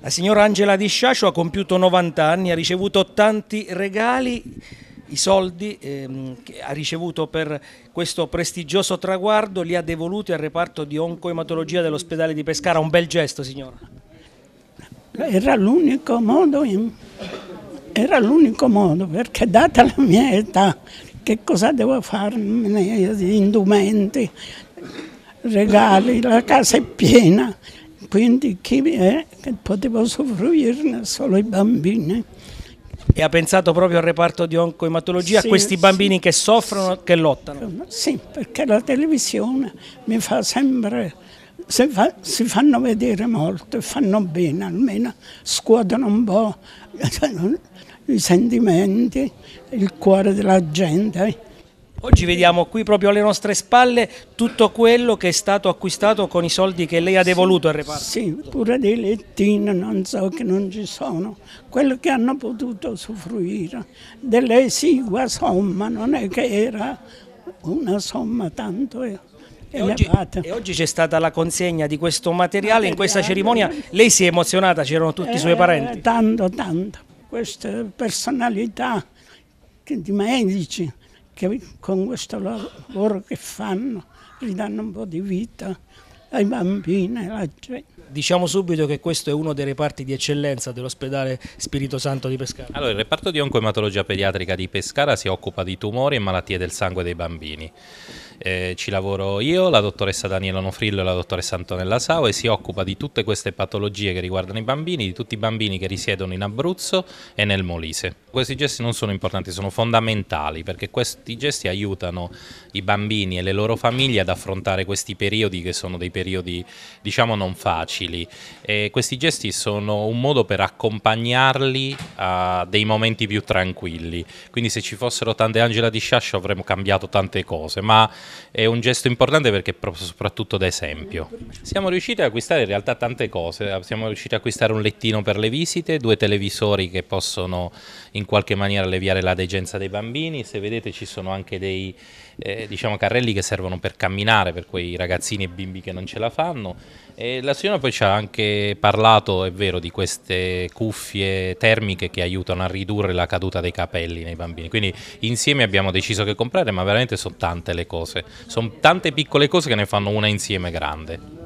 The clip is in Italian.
La signora Angela Di Sciascio ha compiuto 90 anni, ha ricevuto tanti regali, i soldi ehm, che ha ricevuto per questo prestigioso traguardo li ha devoluti al reparto di oncoematologia dell'ospedale di Pescara, un bel gesto signora. Era l'unico modo, era l'unico modo perché data la mia età che cosa devo farne indumenti, regali, la casa è piena quindi chi è che poteva soffrirne solo i bambini. E ha pensato proprio al reparto di oncoematologia, sì, a questi bambini sì, che soffrono, sì, che lottano? Sì, perché la televisione mi fa sempre, si, fa, si fanno vedere molto, fanno bene almeno, scuotono un po' i sentimenti, il cuore della gente. Oggi vediamo qui proprio alle nostre spalle tutto quello che è stato acquistato con i soldi che lei ha devoluto al reparto. Sì, pure dei lettini non so che non ci sono, quello che hanno potuto usufruire dell'esigua somma, non è che era una somma tanto... Eh, e oggi, e oggi, c'è stata la consegna di questo materiale, in questa cerimonia lei si è emozionata, c'erano tutti i suoi eh, parenti. Tanto, tanto, queste personalità di medici che con questo lavoro che fanno ridanno un po' di vita ai bambini, alla gente. Diciamo subito che questo è uno dei reparti di eccellenza dell'ospedale Spirito Santo di Pescara. Allora, il reparto di oncoematologia pediatrica di Pescara si occupa di tumori e malattie del sangue dei bambini. Eh, ci lavoro io, la dottoressa Daniela Nofrillo e la dottoressa Antonella Sao e si occupa di tutte queste patologie che riguardano i bambini, di tutti i bambini che risiedono in Abruzzo e nel Molise. Questi gesti non sono importanti, sono fondamentali perché questi gesti aiutano i bambini e le loro famiglie ad affrontare questi periodi che sono dei periodi diciamo non facili e questi gesti sono un modo per accompagnarli a dei momenti più tranquilli. Quindi se ci fossero tante Angela di Sciascio avremmo cambiato tante cose, ma è un gesto importante perché è proprio soprattutto d'esempio. Siamo riusciti ad acquistare in realtà tante cose, siamo riusciti ad acquistare un lettino per le visite, due televisori che possono in qualche maniera alleviare la degenza dei bambini. Se vedete ci sono anche dei eh, diciamo carrelli che servono per camminare per quei ragazzini e bimbi che non ce la fanno. E la signora poi ci ha anche parlato, è vero, di queste cuffie termiche che aiutano a ridurre la caduta dei capelli nei bambini. Quindi insieme abbiamo deciso che comprare, ma veramente sono tante le cose. Sono tante piccole cose che ne fanno una insieme grande.